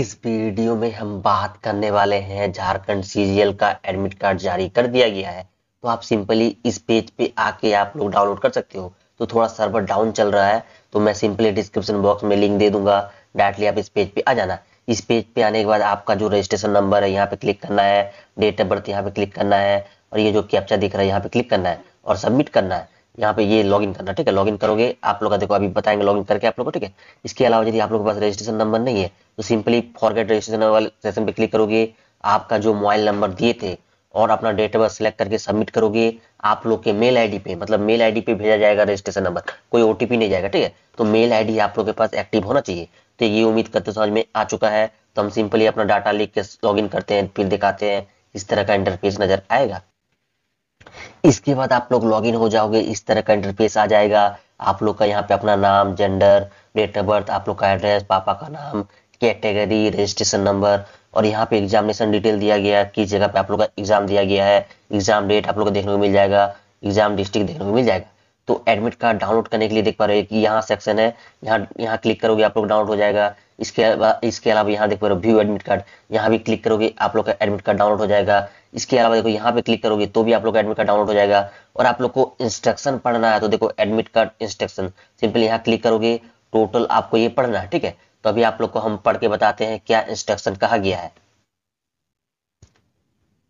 इस वीडियो में हम बात करने वाले हैं झारखंड सीजीएल का एडमिट कार्ड जारी कर दिया गया है तो आप सिंपली इस पेज पे आके आप लोग डाउनलोड कर सकते हो तो थोड़ा सर्वर डाउन चल रहा है तो मैं सिंपली डिस्क्रिप्शन बॉक्स में लिंक दे दूंगा डायरेक्टली आप इस पेज पे आ जाना इस पेज पे आने के बाद आपका जो रजिस्ट्रेशन नंबर है यहाँ पे क्लिक करना है डेट ऑफ बर्थ यहाँ पे क्लिक करना है और ये जो कैप्चा दिख रहा है यहाँ पे क्लिक करना है और सबमिट करना है यहाँ पे ये लॉगिन करना ठीक है लॉगिन करोगे आप लोग का देखो अभी बताएंगे लॉगिन करके आप लोग को ठीक है इसके अलावा यदि आप लोगों के पास रजिस्ट्रेशन नंबर नहीं है तो सिंपली फॉरगेट रजिस्ट्रेशन वाले सेशन पे क्लिक करोगे आपका जो मोबाइल नंबर दिए थे और अपना डेट ऑफ बर्थ सेलेक्ट करके सबमिट करोगे आप लोग के मेल डी पे मतलब मेल डी पे भेजा जाएगा रजिस्ट्रेशन नंबर कोई ओटीपी नहीं जाएगा ठीक है तो मेल डी आप लोग के पास एक्टिव होना चाहिए तो ये उम्मीद करते समझ में आ चुका है तो हम सिंपली अपना डाटा लिख के लॉग करते हैं फिर दिखाते हैं इस तरह का इंटरफेस नजर आएगा इसके बाद आप लोग लॉगिन हो जाओगे इस तरह का इंटरफेस आ जाएगा आप लोग का यहाँ पे अपना नाम जेंडर डेट ऑफ बर्थ आप लोग का एड्रेस पापा का नाम कैटेगरी रजिस्ट्रेशन नंबर और यहाँ पे एग्जामिनेशन डिटेल दिया गया है किस जगह पे आप लोग का एग्जाम दिया गया है एग्जाम डेट आप लोग को देखने को मिल जाएगा एग्जाम डिस्ट्रिक्ट देखने को मिल जाएगा तो एडमिट कार्ड डाउनलोड करने के लिए देख पा रहे हो कि यहाँ सेक्शन है यहाँ यहाँ क्लिक करोगे आप लोग डाउनलोड हो जाएगा इसके इसके अलावा यहाँ देख पा रहे हो व्यू एडमिट कार्ड यहाँ भी क्लिक करोगे आप लोग का एडमिट कार्ड डाउनलोड हो जाएगा इसके अलावा देखो यहाँ पे क्लिक करोगे तो भी आप लोग का एडमिट कार्ड डाउनलोड हो जाएगा और आप लोग को इंस्ट्रक्शन पढ़ना है तो देखो एडमिट कार्ड इंस्ट्रक्शन सिंपल यहाँ क्लिक करोगे टोटल आपको ये पढ़ना है ठीक है तो अभी आप लोग को हम पढ़ के बताते हैं क्या इंस्ट्रक्शन कहा गया है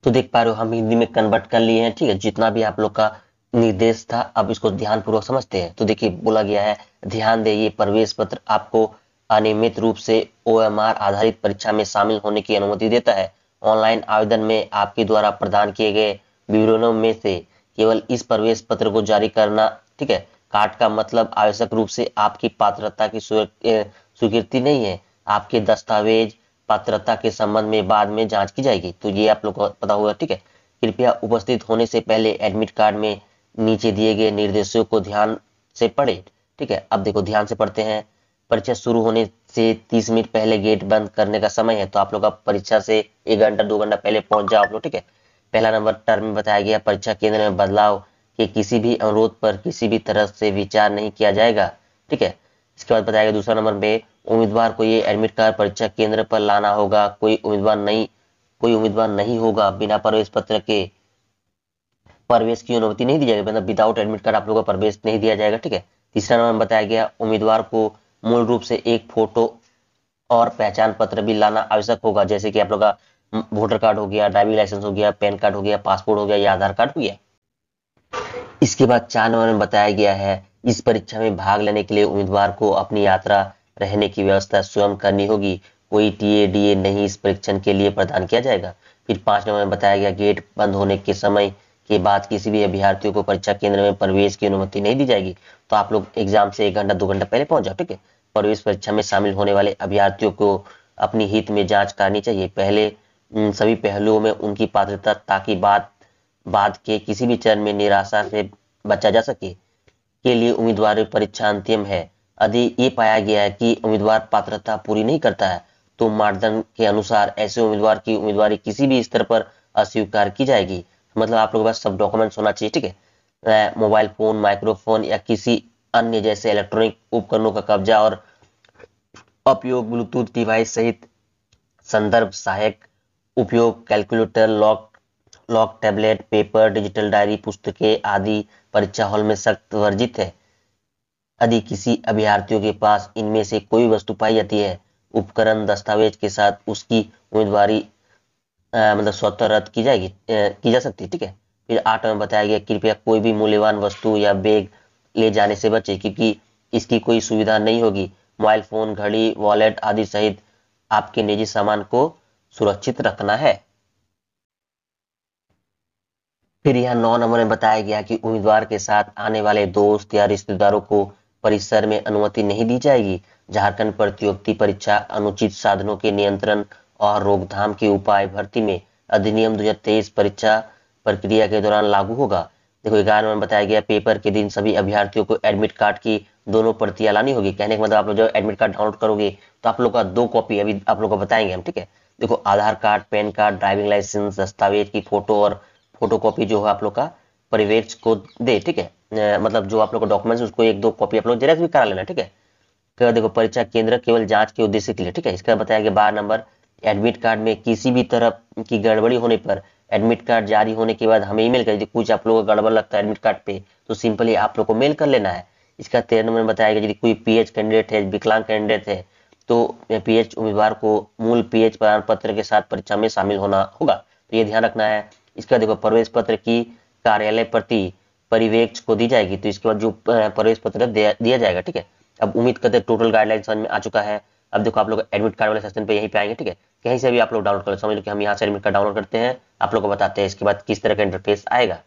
तो देख पा रहे हो हम हिंदी में कन्वर्ट कर लिए हैं ठीक है जितना भी आप लोग का निर्देश था अब इसको ध्यान पूर्वक समझते हैं तो देखिए बोला गया है ध्यान दे ये प्रवेश पत्र आपको अनियमित रूप से ओ आधारित परीक्षा में शामिल होने की अनुमति देता है ऑनलाइन आवेदन में आपके द्वारा प्रदान किए गए विवरणों में से केवल इस प्रवेश पत्र को जारी करना ठीक है कार्ड का मतलब आवश्यक रूप से आपकी पात्रता की स्वीकृति नहीं है आपके दस्तावेज पात्रता के संबंध में बाद में जांच की जाएगी तो ये आप लोग को पता होगा ठीक है कृपया उपस्थित होने से पहले एडमिट कार्ड में नीचे दिए गए निर्देशों को ध्यान से पढ़े ठीक है अब देखो ध्यान से पढ़ते हैं परीक्षा शुरू होने से 30 मिनट पहले गेट बंद करने का समय है तो आप लोग अब परीक्षा से एक घंटा दो घंटा पहले पहुंच जाओ आप लोग ठीक है पहला नंबर टर्म में बताया गया परीक्षा केंद्र में बदलाव के किसी भी अनुरोध पर किसी भी तरह से विचार नहीं किया जाएगा ठीक है इसके बाद बताया गया दूसरा नंबर में उम्मीदवार को ये एडमिट कार्ड परीक्षा केंद्र पर लाना होगा कोई उम्मीदवार नहीं कोई उम्मीदवार नहीं होगा बिना प्रवेश पत्र के प्रवेश की अनुमति नहीं दी जाएगी मतलब विदाउट एडमिट कार्ड आप लोगों को प्रवेश नहीं दिया जाएगा ठीक है तीसरा नंबर बताया गया उम्मीदवार को मूल रूप से एक फोटो और पहचान पत्र भी लाना आवश्यक होगा जैसे कि आप लोग का वोटर हम्म, कार्ड हो गया ड्राइविंग लाइसेंस हो गया पैन कार्ड हो गया पासपोर्ट हो गया या आधार कार्ड हो गया इसके बाद चार नंबर में बताया गया है इस परीक्षा में भाग लेने के लिए उम्मीदवार को अपनी यात्रा रहने की व्यवस्था स्वयं करनी होगी कोई टीए डीए नहीं इस परीक्षण के लिए प्रदान किया जाएगा फिर पांच नंबर में बताया गया गेट बंद होने के समय के बाद किसी भी अभ्यार्थियों को परीक्षा केंद्र में प्रवेश की अनुमति नहीं दी जाएगी तो आप लोग एग्जाम से एक घंटा दो घंटा पहले पहुंच जाओ ठीक है प्रवेश परीक्षा में शामिल होने वाले अभ्यार्थियों को अपनी हित में जांच करनी चाहिए पहले सभी पहलुओं में उनकी पात्रता ताकि बाद बाद के किसी भी चरण में निराशा से बचा जा सके के लिए उम्मीदवार परीक्षा अंतिम है यदि ये पाया गया है कि उम्मीदवार पात्रता पूरी नहीं करता है तो मार्गदंड के अनुसार ऐसे उम्मीदवार की उम्मीदवारी किसी भी स्तर पर अस्वीकार की जाएगी मतलब आप लोगों के पास सब डॉक्यूमेंट्स होना चाहिए ठीक है मोबाइल फोन माइक्रोफोन या किसी अन्य जैसे इलेक्ट्रॉनिक उपकरणों का कब्जा और उपयोग ब्लूटूथ डिवाइस सहित संदर्भ सहायक उपयोग calculator lock lock tablet paper digital diary पुस्तकें आदि परीक्षा हॉल में सख्त वर्जित है यदि किसी अभ्यार्थियों के पास इनमें से कोई वस्तु पाई जाती है उपकरण दस्तावेज के साथ उसकी उम्मीदवारी मतलब स्वतः रद्द की जाएगी की जा सकती है ठीक है फिर आठ में बताया गया कृपया कोई भी मूल्यवान वस्तु या बैग ले जाने से बचे क्योंकि इसकी कोई सुविधा नहीं होगी मोबाइल फोन घड़ी वॉलेट आदि सहित आपके निजी सामान को सुरक्षित रखना है फिर यहाँ नौ नंबर में बताया गया कि उम्मीदवार के साथ आने वाले दोस्त या रिश्तेदारों को परिसर में अनुमति नहीं दी जाएगी झारखंड प्रतियोगी परीक्षा अनुचित साधनों के नियंत्रण और रोकथाम के उपाय भर्ती में अधिनियम 2023 परीक्षा प्रक्रिया के दौरान लागू होगा देखो ग्यारह में बताया गया पेपर के दिन सभी अभ्यर्थियों को एडमिट कार्ड की दोनों प्रतियां लानी होगी कहने का मतलब आप लोग जब एडमिट कार्ड डाउनलोड करोगे तो आप लोग का दो कॉपी अभी आप लोग को बताएंगे हम ठीक है देखो Aadhaar card pan card driving licence दस्तावेज की फोटो और फोटो कॉपी जो है आप लोग का परिवेश को दे ठीक है मतलब जो आप लोग का डॉक्यूमेंट उसको एक दो कॉपी आप लोग जेरेक्स भी करा लेना ठीक है तो देखो परीक्षा केंद्र केवल जांच के उद्देश्य के लिए ठीक है इसका बताया गया बार नंबर एडमिट कार्ड में किसी भी तरह की गड़बड़ी होने पर एडमिट कार्ड जारी होने के बाद हमें ईमेल कर दीजिए कुछ आप लोगों का गड़बड़ लगता है एडमिट कार्ड पे तो सिंपली आप लोग को मेल कर लेना है इसका तेरह नंबर बताया गया यदि कोई पीएच कैंडिडेट है विकलांग कैंडिडेट है तो पीएच उम्मीदवार को मूल पीएच प्रमाण पत्र के साथ परीक्षा में शामिल होना होगा तो ये ध्यान रखना है इसका देखो प्रवेश पत्र की कार्यालय प्रति परिवेक्ष को दी जाएगी तो इसके बाद जो प्रवेश पत्र दिया जाएगा ठीक है अब उम्मीद करते टोटल गाइडलाइन समझ में आ चुका है अब देखो आप लोग एडमिट कार्ड वाले सेक्शन पे यहीं पे आएंगे ठीक है कहीं से भी आप लोग डाउनलोड कर समझ लो कि हम यहाँ से एडमिट कार्ड डाउनलोड करते हैं आप लोग को बताते हैं इसके बाद किस तरह का इंटरफेस आएगा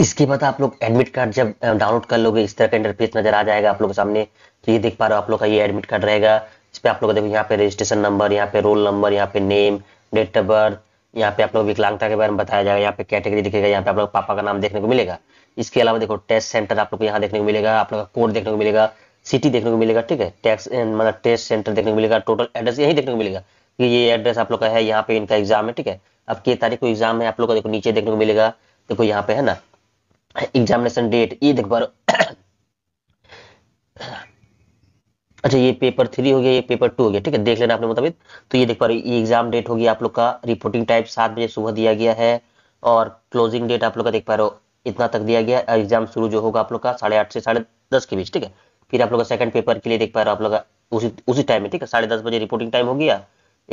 इसके बाद आप लोग एडमिट कार्ड जब डाउनलोड कर लोगे इस तरह का इंटरफेस नजर आ जाएगा आप लोग के सामने तो ये देख पा रहे हो आप लोग का ये एडमिट कार्ड रहेगा इस पर आप लोग देखो यहाँ पे रजिस्ट्रेशन नंबर यहाँ पे रोल नंबर यहाँ पे नेम डेट ऑफ बर्थ यहाँ पे आप लोग विकलांगता के बारे में बताया जाएगा यहाँ पे कैटेगरी दिखेगा यहाँ पे आप लोग पापा का नाम देखने को मिलेगा इसके अलावा देखो टेस्ट सेंटर आप लोग को यहाँ देखने को मिलेगा आप लोग का कोड देखने को मिलेगा सिटी देखने को मिलेगा ठीक है टैक्स eh, मतलब टेस्ट सेंटर देखने को मिलेगा टोटल एड्रेस यही देखने को मिलेगा कि ये एड्रेस आप लोग का है यहाँ पे इनका एग्जाम है ठीक है अब कई तारीख को एग्जाम है आप लोग का देखो नीचे देखने को मिलेगा देखो यहाँ पे है ना एग्जामिनेशन डेट ये देख पा अच्छा ये पेपर थ्री हो गया ये पेपर टू हो गया ठीक है देख लेना आपने मुताबिक तो ये देख पा रहे ये एग्जाम डेट होगी आप लोग का रिपोर्टिंग टाइप सात बजे सुबह दिया गया है और क्लोजिंग डेट आप लोग का देख पा रहे हो इतना तक दिया गया एग्जाम शुरू जो होगा आप लोग का साढ़े आठ से साढ़े दस के बीच ठीक है फिर आप लोग का सेकंड पेपर के लिए देख पा रहे हो आप लोग उसी उसी टाइम में ठीक है साढ़े दस बजे रिपोर्टिंग टाइम हो गया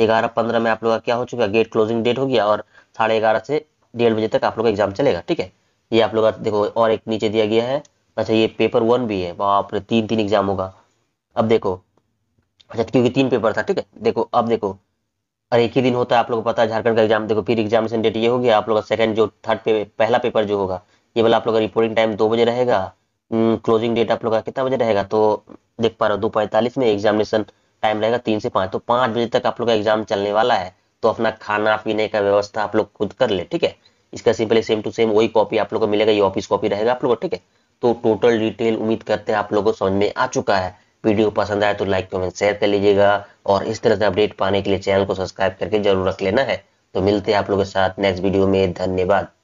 ग्यारह पंद्रह में आप लोग का क्या हो चुका गेट क्लोजिंग डेट हो गया और साढ़े ग्यारह से डेढ़ बजे तक आप लोग का एग्जाम चलेगा ठीक है ये आप लोग का देखो और एक नीचे दिया गया है अच्छा ये पेपर वन भी है बाप तीन तीन एग्जाम होगा अब देखो अच्छा क्योंकि तीन पेपर था ठीक है देखो अब देखो और एक ही दिन होता है आप लोग को पता है झारखंड का एग्जाम देखो फिर एग्जामिनेशन डेट ये हो गया आप लोग का सेकंड जो थर्ड पे पहला पेपर जो होगा ये वाला आप लोग का रिपोर्टिंग टाइम दो बजे रहेगा क्लोजिंग हम्म, डेट आप लोग का कितना बजे रहेगा तो देख पा रहे हो दो पैंतालीस में एग्जामिनेशन टाइम रहेगा तीन से पाँच तो पाँच बजे तक आप लोग का एग्जाम चलने वाला है तो अपना खाना पीने का व्यवस्था आप लोग खुद कर ले ठीक है इसका सिंपली सेम टू सेम वही कॉपी आप लोग को मिलेगा ये ऑफिस कॉपी रहेगा आप लोग को ठीक है तो टोटल डिटेल उम्मीद करते हैं आप लोगों को समझ में आ चुका है वीडियो पसंद आए तो लाइक कमेंट शेयर कर लीजिएगा और इस तरह से अपडेट पाने के लिए चैनल को सब्सक्राइब करके जरूर रख लेना है तो मिलते हैं आप लोगों के साथ नेक्स्ट वीडियो में धन्यवाद